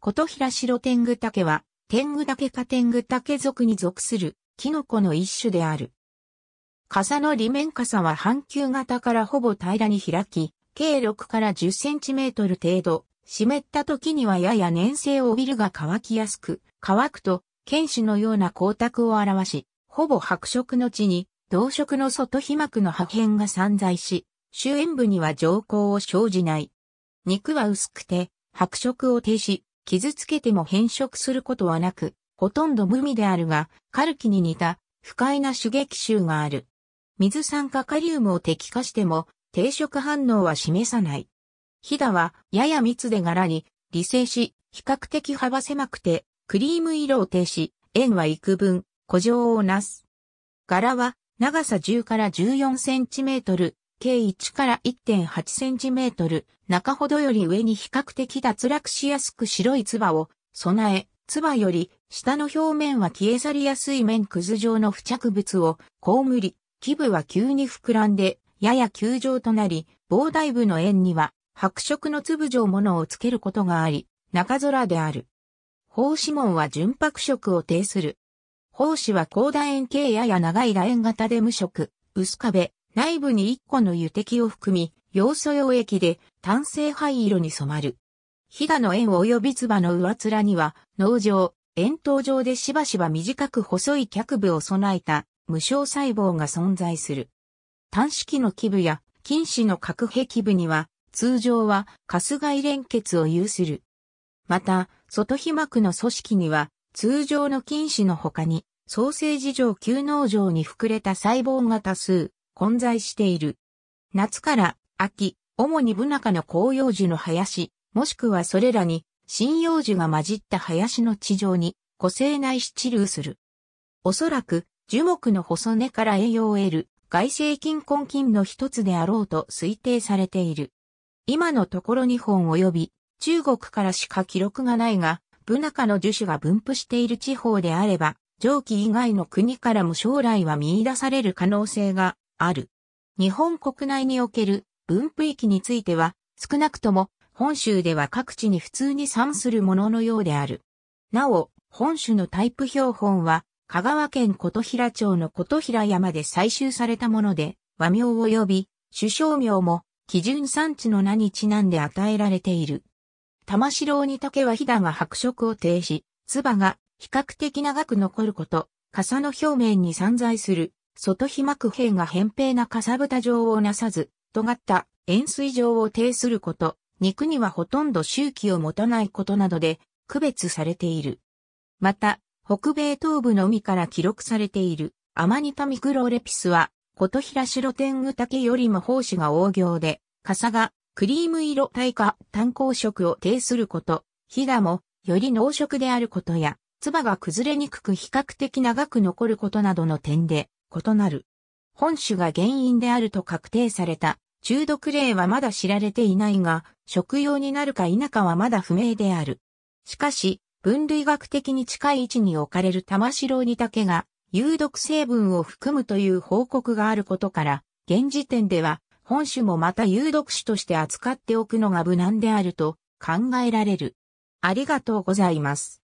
琴平白天狗竹は、天狗竹か天狗竹属に属する、キノコの一種である。傘の裏面傘は半球型からほぼ平らに開き、計6から10センチメートル程度、湿った時にはやや粘性を帯びるが乾きやすく、乾くと、剣士のような光沢を表し、ほぼ白色の地に、同色の外皮膜の破片が散在し、周縁部には上光を生じない。肉は薄くて、白色を停止。傷つけても変色することはなく、ほとんど無味であるが、カルキに似た不快な刺激臭がある。水酸化カリウムを滴下しても、定色反応は示さない。ヒダは、やや密で柄に、理性し、比較的幅狭くて、クリーム色を呈し、円は幾分、古城をなす。柄は、長さ10から14センチメートル、計1から1.8センチメートル、中ほどより上に比較的脱落しやすく白いツバを備え、ツバより下の表面は消え去りやすい面くず状の付着物をこうむり、基部は急に膨らんで、やや球状となり、膨大部の円には白色の粒状ものをつけることがあり、中空である。胞子門は純白色を呈する。胞子は高楕円形やや長い楕円型で無色、薄壁、内部に1個の油滴を含み、要素溶液で炭性灰色に染まる。飛騨の縁及び唾の上面には、農場、円筒状でしばしば短く細い脚部を備えた無償細胞が存在する。単式の基部や菌糸の核壁部には、通常はカスイ連結を有する。また、外皮膜の組織には、通常の菌糸の他に、ソーセージ状球脳状に膨れた細胞が多数、混在している。夏から秋、主にブナ科の広葉樹の林、もしくはそれらに、針葉樹が混じった林の地上に、個性内支流する。おそらく、樹木の細根から栄養を得る、外生菌根菌の一つであろうと推定されている。今のところ2本及び、中国からしか記録がないが、ブナ科の樹種が分布している地方であれば、上記以外の国からも将来は見出される可能性がある。日本国内における分布域については、少なくとも本州では各地に普通に産するもののようである。なお、本種のタイプ標本は、香川県琴平町の琴平山で採集されたもので、和名を呼び、首相名も基準産地の名にちなんで与えられている。玉城に竹は飛騨が白色を呈し、唾が比較的長く残ること、傘の表面に散在する外皮膜片が扁平なかさぶた状をなさず、尖った円錐状を呈すること、肉にはほとんど周期を持たないことなどで区別されている。また、北米東部のみから記録されているアマニタミクロレピスは、琴平白天狗竹よりも胞子が大行で、傘がクリーム色体化炭鉱色を呈すること、ひだもより濃色であることや、唾が崩れにくく比較的長く残ることなどの点で、異なる。本種が原因であると確定された中毒例はまだ知られていないが、食用になるか否かはまだ不明である。しかし、分類学的に近い位置に置かれる玉城に竹が有毒成分を含むという報告があることから、現時点では本種もまた有毒種として扱っておくのが無難であると考えられる。ありがとうございます。